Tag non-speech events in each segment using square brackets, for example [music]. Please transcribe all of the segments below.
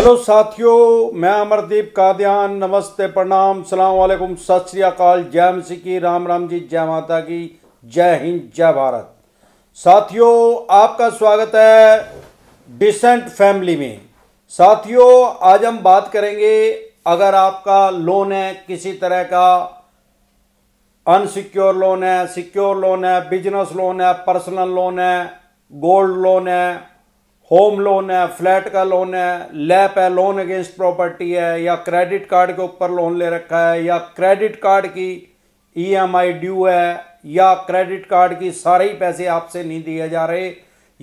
hello साथियों मैं अमरदीप कादयान नमस्ते प्रणाम सलाम वालेकुम सत श्री अकाल जय मसी की राम राम जी जय माता की जय हिंद जय भारत साथियों आपका स्वागत है डिसेंट फैमिली में साथियों आज हम बात करेंगे अगर आपका लोन है किसी तरह का अनसिक्योर लोन है सिक्योर लोन है बिजनेस लोन है पर्सनल लोन है गोल्ड लोन है होम लोन है फ्लैट का लोन है लैप है लोन अगेंस्ट प्रॉपर्टी है या क्रेडिट कार्ड के ऊपर लोन ले रखा है या क्रेडिट कार्ड की ईएमआई e ड्यू है या क्रेडिट कार्ड की सारे ही पैसे आपसे नहीं दिए जा रहे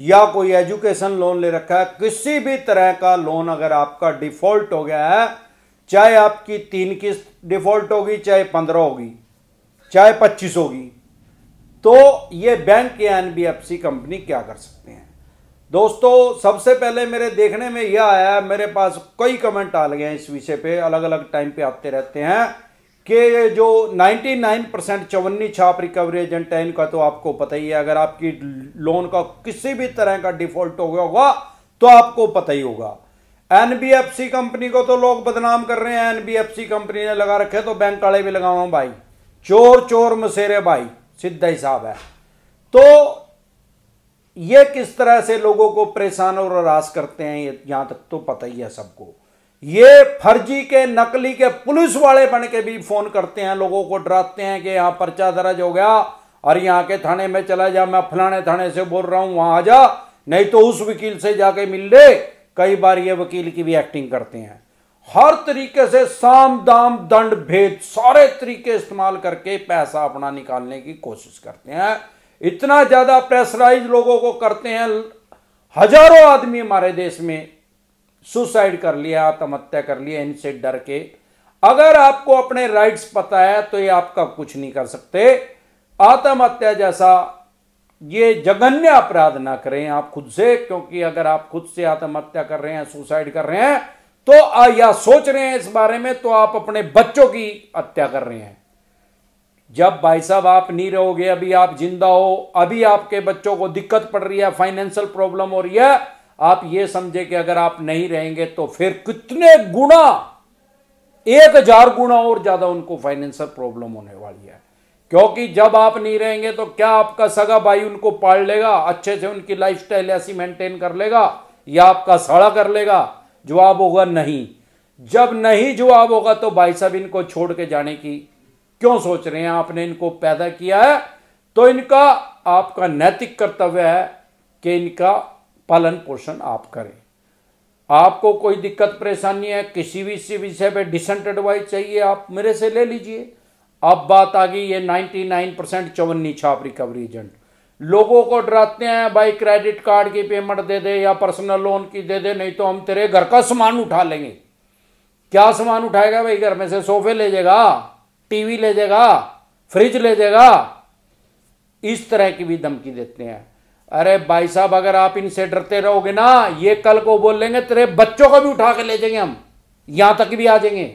या कोई एजुकेशन लोन ले रखा है किसी भी तरह का लोन अगर आपका डिफॉल्ट हो गया है चाहे आपकी तीन किस्त डिफॉल्ट होगी चाहे पंद्रह होगी चाहे पच्चीस होगी तो ये बैंक या एनबीएफसी कंपनी क्या कर सकते हैं दोस्तों सबसे पहले मेरे देखने में यह आया मेरे पास कई कमेंट आ गए हैं इस विषय पे अलग अलग टाइम पे आते रहते हैं कि जो 99 परसेंट चवन्नी छाप रिकवरी एजेंट है इनका तो आपको पता ही है अगर आपकी लोन का किसी भी तरह का डिफॉल्ट हो गया होगा तो आपको पता ही होगा एनबीएफसी कंपनी को तो लोग बदनाम कर रहे हैं एनबीएफसी कंपनी ने लगा रखे तो बैंक वाले भी लगावा भाई चोर चोर मसेरे भाई सीधा हिसाब है तो ये किस तरह से लोगों को परेशान और हरास करते हैं यहां तक तो पता ही है सबको ये फर्जी के नकली के पुलिस वाले बन के भी फोन करते हैं लोगों को डराते हैं कि यहां पर्चा दर्ज हो गया और यहां के थाने में चला जा मैं फलाने थाने से बोल रहा हूं वहां आ जा नहीं तो उस वकील से जाके मिल ले कई बार ये वकील की भी एक्टिंग करते हैं हर तरीके से साम दाम दंड भेद सारे तरीके इस्तेमाल करके पैसा अपना निकालने की कोशिश करते हैं इतना ज़्यादा प्रेशराइज लोगों को करते हैं हजारों आदमी हमारे देश में सुसाइड कर लिया आत्महत्या कर लिया इनसे डर के अगर आपको अपने राइट्स पता है तो ये आपका कुछ नहीं कर सकते आत्महत्या जैसा ये जघन्य अपराध ना करें आप खुद से क्योंकि अगर आप खुद से आत्महत्या कर रहे हैं सुसाइड कर रहे हैं तो या सोच रहे हैं इस बारे में तो आप अपने बच्चों की हत्या कर रहे हैं जब भाई साहब आप नहीं रहोगे अभी आप जिंदा हो अभी आपके बच्चों को दिक्कत पड़ रही है फाइनेंशियल प्रॉब्लम हो रही है आप ये समझे कि अगर आप नहीं रहेंगे तो फिर कितने गुणा एक हजार गुना और ज्यादा उनको फाइनेंशियल प्रॉब्लम होने वाली है क्योंकि जब आप नहीं रहेंगे तो क्या आपका सगा भाई उनको पाल लेगा अच्छे से उनकी लाइफ स्टाइल ऐसी मेंटेन कर लेगा या आपका सड़ा कर लेगा जवाब होगा नहीं जब नहीं जवाब होगा तो भाई साहब इनको छोड़ के जाने की क्यों सोच रहे हैं आपने इनको पैदा किया है तो इनका आपका नैतिक कर्तव्य है कि इनका पालन पोषण आप करें आपको कोई दिक्कत परेशानी है किसी भी विषय पर डिसेंट एडवाइस चाहिए आप मेरे से ले लीजिए अब बात आ गई ये 99 परसेंट चौवन्नी छाप रिकवरी एजेंट लोगों को डराते हैं भाई क्रेडिट कार्ड की पेमेंट दे दे या पर्सनल लोन की दे दे नहीं तो हम तेरे घर का सामान उठा लेंगे क्या सामान उठाएगा भाई घर में से सोफे ले जाएगा टीवी ले देगा फ्रिज ले देगा इस तरह की भी धमकी देते हैं अरे भाई साहब अगर आप इनसे डरते रहोगे ना ये कल को बोल लेंगे तेरे बच्चों को भी उठा के ले जाएंगे हम यहां तक भी आ जाएंगे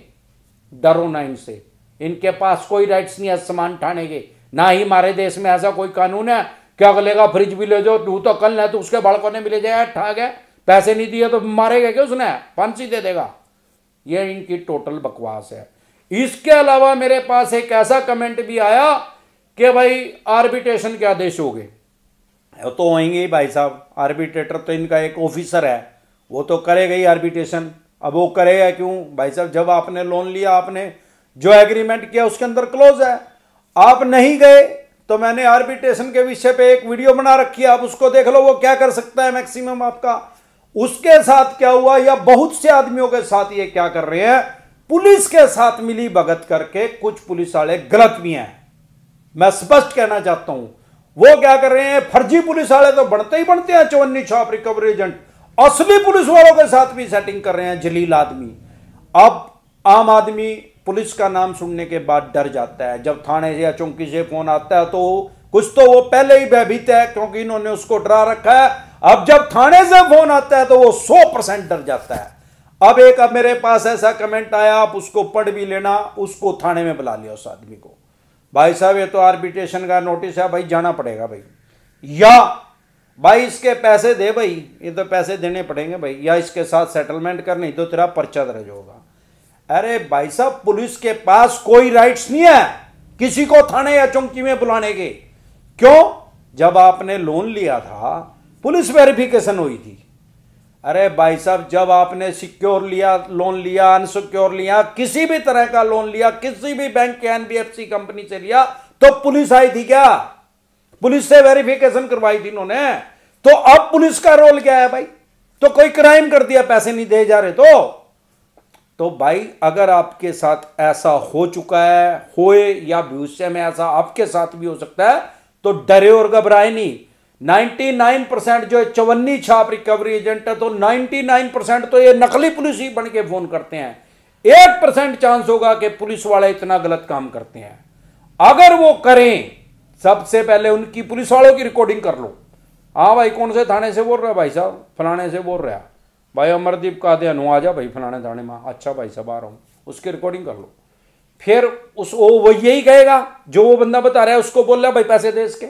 डरो ना इनसे इनके पास कोई राइट्स नहीं है सामान ठाने के ना ही हमारे देश में ऐसा कोई कानून है कि अगले का फ्रिज भी ले जाओ तू तो कल ना तो उसके बड़कों ने भी ले जाएगा ठा गया पैसे नहीं दिए तो मारेगा क्या उसने फांसी दे देगा ये इनकी टोटल बकवास है इसके अलावा मेरे पास एक ऐसा कमेंट भी आया कि भाई आर्बिट्रेशन के आदेश हो गए तो होंगे ही भाई साहब आर्बिट्रेटर तो इनका एक ऑफिसर है वो तो करेगा ही आर्बिट्रेशन अब वो करेगा क्यों भाई साहब जब आपने लोन लिया आपने जो एग्रीमेंट किया उसके अंदर क्लोज है आप नहीं गए तो मैंने आर्बिट्रेशन के विषय पे एक वीडियो बना रखी है आप उसको देख लो वो क्या कर सकता है मैक्सिमम आपका उसके साथ क्या हुआ या बहुत से आदमियों के साथ ये क्या कर रहे हैं पुलिस के साथ मिली भगत करके कुछ पुलिस वाले गलत भी हैं मैं स्पष्ट कहना चाहता हूं वो क्या कर रहे हैं फर्जी पुलिस वाले तो बनते ही बनते हैं चौवन्नी छाप रिकवरी एजेंट असली पुलिस वालों के साथ भी सेटिंग कर रहे हैं जलील आदमी अब आम आदमी पुलिस का नाम सुनने के बाद डर जाता है जब थाने से या चौकी से फोन आता है तो कुछ तो वो पहले ही भयभीत है क्योंकि इन्होंने उसको डरा रखा है अब जब थाने से फोन आता है तो वो सौ परसेंट डर जाता है अब एक अब मेरे पास ऐसा कमेंट आया आप उसको पढ़ भी लेना उसको थाने में बुला लिया उस आदमी को भाई साहब ये तो आर्बिट्रेशन का नोटिस है भाई जाना पड़ेगा भाई या भाई इसके पैसे दे भाई ये तो पैसे देने पड़ेंगे भाई या इसके साथ सेटलमेंट कर नहीं तो तेरा पर्चा दर्ज होगा अरे भाई साहब पुलिस के पास कोई राइट्स नहीं है किसी को थाने या चौंकी में बुलाने के क्यों जब आपने लोन लिया था पुलिस वेरिफिकेशन हुई थी अरे भाई साहब जब आपने सिक्योर लिया लोन लिया अनसिक्योर लिया किसी भी तरह का लोन लिया किसी भी बैंक के एनबीएफसी कंपनी से लिया तो पुलिस आई थी क्या पुलिस से वेरिफिकेशन करवाई थी इन्होंने तो अब पुलिस का रोल क्या है भाई तो कोई क्राइम कर दिया पैसे नहीं दे जा रहे तो तो भाई अगर आपके साथ ऐसा हो चुका है होए या भविष्य में ऐसा आपके साथ भी हो सकता है तो डरे और घबराए नहीं 99 परसेंट जो चवन्नी छाप रिकवरी एजेंट है तो 99 परसेंट तो ये नकली पुलिस ही बन के फोन करते हैं एक परसेंट चांस होगा कि पुलिस वाले इतना गलत काम करते हैं अगर वो करें सबसे पहले उनकी पुलिस वालों की रिकॉर्डिंग कर लो हाँ भाई कौन से थाने से बोल रहा भाई साहब फलाने से बोल रहा भाई अमरदीप का दे अनु आ जा भाई फलाने थाने में अच्छा भाई साहब आ रहा हूँ उसकी रिकॉर्डिंग कर लो फिर उस वो यही कहेगा जो वो बंदा बता रहा है उसको बोल रहा भाई पैसे दे इसके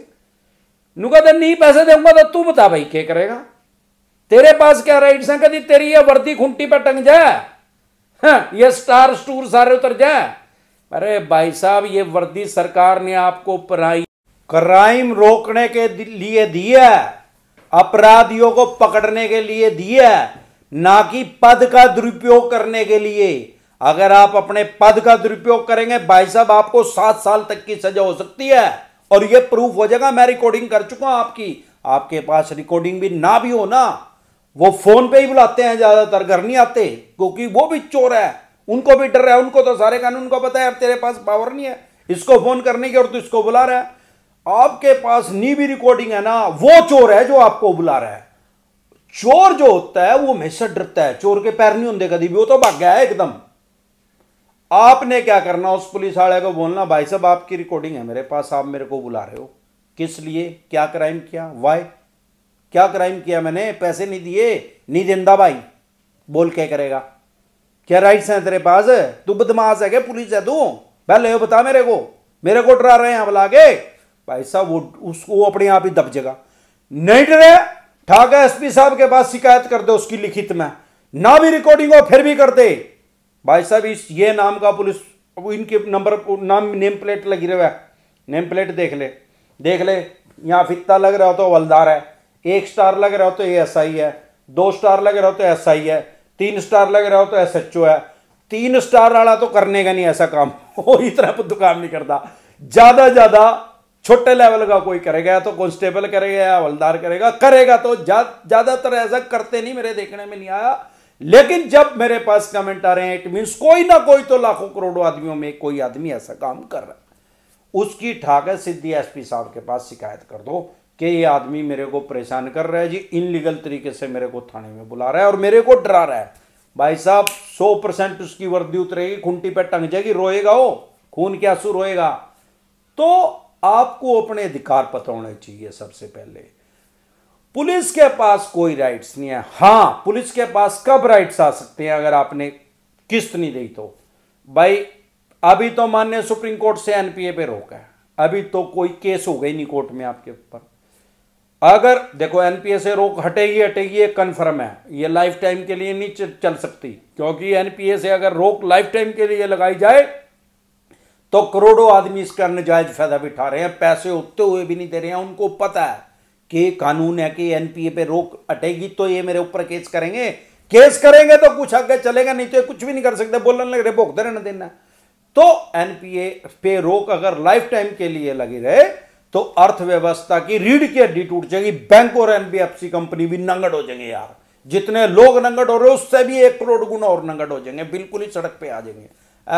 नुकदन नहीं पैसे देगा तो तू बता भाई क्या करेगा तेरे पास क्या राइट्स हैं कभी तेरी ये वर्दी खुंटी पर टंग जाए हाँ, ये स्टार स्टूर सारे उतर जाए अरे भाई साहब ये वर्दी सरकार ने आपको पराई क्राइम रोकने के लिए दिया अपराधियों को पकड़ने के लिए दिया ना कि पद का दुरुपयोग करने के लिए अगर आप अपने पद का दुरुपयोग करेंगे भाई साहब आपको सात साल तक की सजा हो सकती है और ये प्रूफ हो जाएगा मैं रिकॉर्डिंग कर चुका हूं आपकी आपके पास रिकॉर्डिंग भी ना भी हो ना वो फोन पे ही बुलाते हैं ज्यादातर घर नहीं आते क्योंकि वो भी चोर है उनको भी डर है उनको तो सारे कानून को पता है यार तेरे पास पावर नहीं है इसको फोन करने की और तो इसको बुला रहा है आपके पास नी भी रिकॉर्डिंग है ना वो चोर है जो आपको बुला रहा है चोर जो होता है वो हमेशा डरता है चोर के पैर नहीं होते कभी भी वो तो भाग गया है एकदम आपने क्या करना उस पुलिस वाले को बोलना भाई साहब आपकी रिकॉर्डिंग है मेरे पास आप मेरे को बुला रहे हो किस लिए क्या क्राइम किया वाई क्या क्राइम किया मैंने पैसे नहीं दिए नहीं देंदा भाई बोल के करेगा क्या राइट्स हैं तेरे पास तू बदमाश है क्या पुलिस है तू पहले बता मेरे को मेरे को डरा रहे हैं बुला के भाई साहब वो उसको अपने आप ही दब नहीं डरे ठाका एसपी साहब के पास शिकायत कर दे उसकी लिखित में ना भी रिकॉर्डिंग हो फिर भी कर दे भाई साहब इस ये नाम का पुलिस इनके नंबर नाम नेम प्लेट लगी रहा है नेम प्लेट देख ले देख ले यहाँ फित्ता लग रहा हो तो हवलदार है एक स्टार लग रहा हो तो ये एस आई है दो स्टार लग रहा हो तो एस आई है तीन स्टार लग रहा हो तो एस एच ओ है तीन स्टार वाला तो करने का नहीं ऐसा काम [laughs] वो इतना तो काम नहीं करता ज्यादा ज्यादा छोटे लेवल का कोई करेगा तो कॉन्स्टेबल करेगा या हवलदार करेगा करेगा तो ज्यादातर ऐसा करते नहीं मेरे देखने में नहीं आया लेकिन जब मेरे पास कमेंट आ रहे हैं इट मीन्स कोई ना कोई तो लाखों करोड़ों आदमियों में कोई आदमी ऐसा काम कर रहा है उसकी ठाकर सिद्धि एसपी साहब के पास शिकायत कर दो कि ये आदमी मेरे को परेशान कर रहा है जी इनलीगल तरीके से मेरे को थाने में बुला रहा है और मेरे को डरा रहा है भाई साहब सौ परसेंट उसकी वर्दी उतरेगी खुंटी पर टंग जाएगी रोएगा वो खून के आंसू रोएगा तो आपको अपने अधिकार पता होने चाहिए सबसे पहले पुलिस के पास कोई राइट्स नहीं है हां पुलिस के पास कब राइट्स आ सकते हैं अगर आपने किस्त नहीं दी तो भाई अभी तो मान्य सुप्रीम कोर्ट से एनपीए पे रोक है अभी तो कोई केस हो गई नहीं कोर्ट में आपके ऊपर अगर देखो एनपीए से रोक हटेगी हटेगी ये कन्फर्म है ये लाइफ टाइम के लिए नहीं चल सकती क्योंकि एनपीए से अगर रोक लाइफ टाइम के लिए लगाई जाए तो करोड़ों आदमी इसका नजायज फायदा बिठा रहे हैं पैसे उठते हुए भी नहीं दे रहे हैं उनको पता है कि कानून है कि एनपीए पे रोक अटेगी तो ये मेरे ऊपर केस करेंगे केस करेंगे तो कुछ आगे चलेगा नहीं तो ये कुछ भी नहीं कर सकते बोलने लग रहे भोगते रहना देना तो एनपीए पे रोक अगर लाइफ टाइम के लिए लगी रहे तो अर्थव्यवस्था की रीढ़ की हड्डी टूट जाएगी बैंक और एनबीएफसी कंपनी भी नंगड़ हो जाएंगे यार जितने लोग नंगड़ हो रहे उससे भी एक करोड़ गुना और नंगड़ हो जाएंगे बिल्कुल ही सड़क पे आ जाएंगे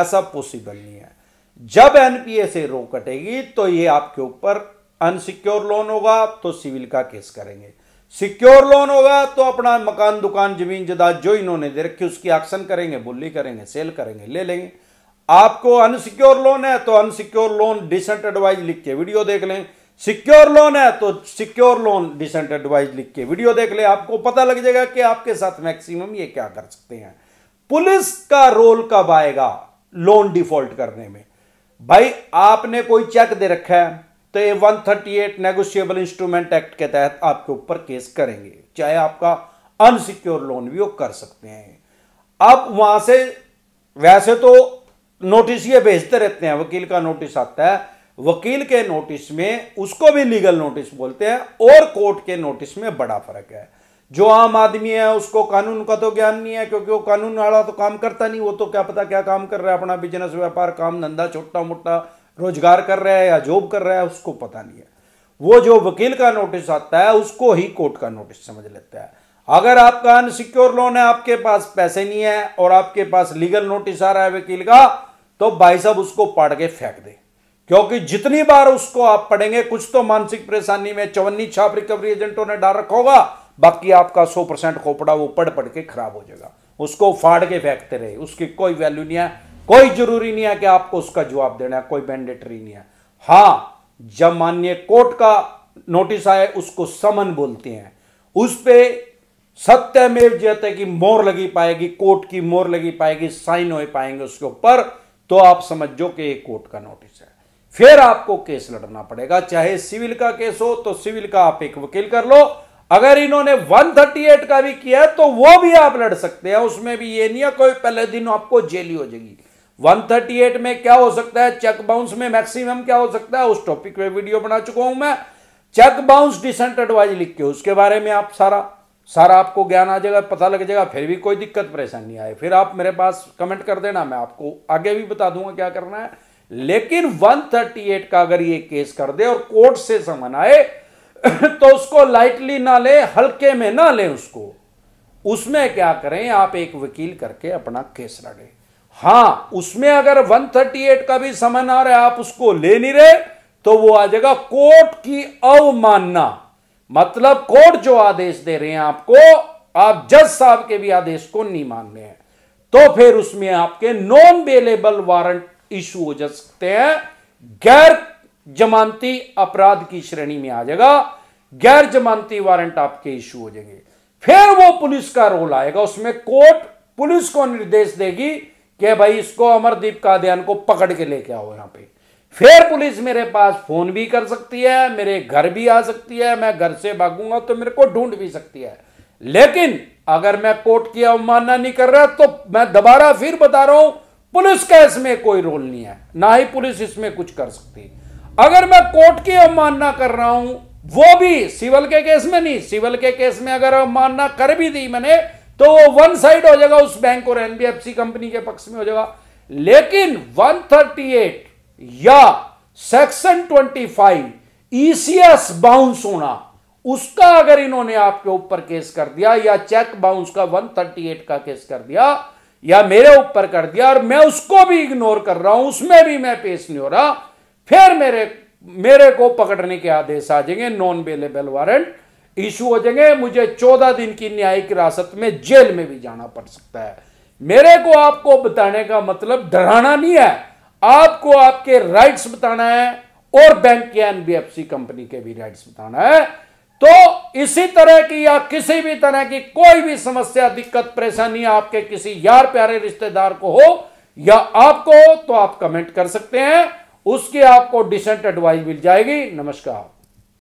ऐसा पॉसिबल नहीं है जब एनपीए से रोक कटेगी तो ये आपके ऊपर अनसिक्योर लोन होगा तो सिविल का केस करेंगे सिक्योर लोन होगा तो अपना मकान दुकान जमीन जदाद जो इन्होंने दे रखी उसकी एक्शन करेंगे बुल्ली करेंगे सेल करेंगे ले लेंगे आपको अनसिक्योर लोन है तो अनसिक्योर लोन डिसेंट एडवाइज लिख के वीडियो देख लें सिक्योर लोन है तो सिक्योर लोन डिसेंट एडवाइज लिख के वीडियो देख लें आपको पता लग जाएगा कि आपके साथ मैक्सिमम ये क्या कर सकते हैं पुलिस का रोल कब आएगा लोन डिफॉल्ट करने में भाई आपने कोई चेक दे रखा है तो ये 138 नेगोशियबल इंस्ट्रूमेंट एक्ट के तहत आपके ऊपर केस करेंगे चाहे आपका अनसिक्योर लोन भी वो कर सकते हैं अब वहां से वैसे तो नोटिस ये भेजते रहते हैं वकील का नोटिस आता है वकील के नोटिस में उसको भी लीगल नोटिस बोलते हैं और कोर्ट के नोटिस में बड़ा फर्क है जो आम आदमी है उसको कानून का तो ज्ञान नहीं है क्योंकि वो कानून वाला तो काम करता नहीं वो तो क्या पता क्या काम कर रहा है अपना बिजनेस व्यापार काम धंधा छोटा मोटा रोजगार कर रहा है या जॉब कर रहा है उसको पता नहीं है वो जो वकील का नोटिस आता है उसको ही कोर्ट का नोटिस समझ लेता है अगर आपका अनसिक्योर लोन है आपके पास पैसे नहीं है और आपके पास लीगल नोटिस आ रहा है वकील का तो भाई साहब उसको पढ़ के फेंक दे क्योंकि जितनी बार उसको आप पढ़ेंगे कुछ तो मानसिक परेशानी में चवन्नी छाप रिकवरी एजेंटों ने डाल रखा होगा बाकी आपका सौ परसेंट खोपड़ा वो पढ़ पढ़ के खराब हो जाएगा उसको फाड़ के फेंकते रहे उसकी कोई वैल्यू नहीं है कोई जरूरी नहीं है कि आपको उसका जवाब देना है कोई मैंडेटरी नहीं है हां जब माननीय कोर्ट का नोटिस आए उसको समन बोलते हैं उस पर सत्यमेव जयते की मोर लगी पाएगी कोर्ट की मोर लगी पाएगी साइन हो पाएंगे उसके ऊपर तो आप समझो कि कोर्ट का नोटिस है फिर आपको केस लड़ना पड़ेगा चाहे सिविल का केस हो तो सिविल का आप एक वकील कर लो अगर इन्होंने 138 का भी किया है तो वो भी आप लड़ सकते हैं उसमें भी ये नहीं है कोई पहले दिन आपको जेल ही हो जाएगी 138 में क्या हो सकता है चेक बाउंस में मैक्सिमम क्या हो सकता है उस टॉपिक पे वीडियो बना चुका हूं मैं चेक बाउंस डिसेंट एडवाइज लिख के उसके बारे में आप सारा सारा आपको ज्ञान आ जाएगा पता लग जाएगा फिर भी कोई दिक्कत परेशानी आए फिर आप मेरे पास कमेंट कर देना मैं आपको आगे भी बता दूंगा क्या करना है लेकिन 138 का अगर ये केस कर दे और कोर्ट से समन आए [clears throat] तो उसको लाइटली ना ले हल्के में ना ले उसको उसमें क्या करें आप एक वकील करके अपना केस लड़े हां उसमें अगर 138 का भी समन आ रहा है आप उसको ले नहीं रहे तो वो आ जाएगा कोर्ट की अवमानना मतलब कोर्ट जो आदेश दे रहे हैं आपको आप जज साहब के भी आदेश को नहीं मान रहे हैं तो फिर उसमें आपके नॉन अवेलेबल वारंट इशू हो जा सकते हैं गैर जमानती अपराध की श्रेणी में आ जाएगा गैर जमानती वारंट आपके इशू हो जाएंगे फिर वो पुलिस का रोल आएगा उसमें कोर्ट पुलिस को निर्देश देगी कि भाई इसको अमरदीप कादयान को पकड़ के लेके आओ यहाँ पे फिर पुलिस मेरे पास फोन भी कर सकती है मेरे घर भी आ सकती है मैं घर से भागूंगा तो मेरे को ढूंढ भी सकती है लेकिन अगर मैं कोर्ट की अवमानना नहीं कर रहा तो मैं दोबारा फिर बता रहा हूं पुलिस का इसमें कोई रोल नहीं है ना ही पुलिस इसमें कुछ कर सकती अगर मैं कोर्ट की अवमानना कर रहा हूं वो भी सिविल के केस में नहीं सिविल के केस में अगर अवमानना कर भी दी मैंने तो वो वन साइड हो जाएगा उस बैंक और एनबीएफसी कंपनी के पक्ष में हो जाएगा लेकिन 138 या सेक्शन 25 ईसीएस बाउंस होना उसका अगर इन्होंने आपके ऊपर केस कर दिया या चेक बाउंस का 138 का केस कर दिया या मेरे ऊपर कर दिया और मैं उसको भी इग्नोर कर रहा हूं उसमें भी मैं पेश नहीं हो रहा फिर मेरे मेरे को पकड़ने के आदेश आ जाएंगे नॉन बेलेबल वारंट इशू हो जाएंगे मुझे चौदह दिन की न्यायिक हिरासत में जेल में भी जाना पड़ सकता है मेरे को आपको बताने का मतलब डराना नहीं है आपको आपके राइट्स बताना है और बैंक के एनबीएफसी कंपनी के भी राइट्स बताना है तो इसी तरह की या किसी भी तरह की कोई भी समस्या दिक्कत परेशानी आपके किसी यार प्यारे रिश्तेदार को हो या आपको हो तो आप कमेंट कर सकते हैं उसकी आपको डिसेंट एडवाइस मिल जाएगी नमस्कार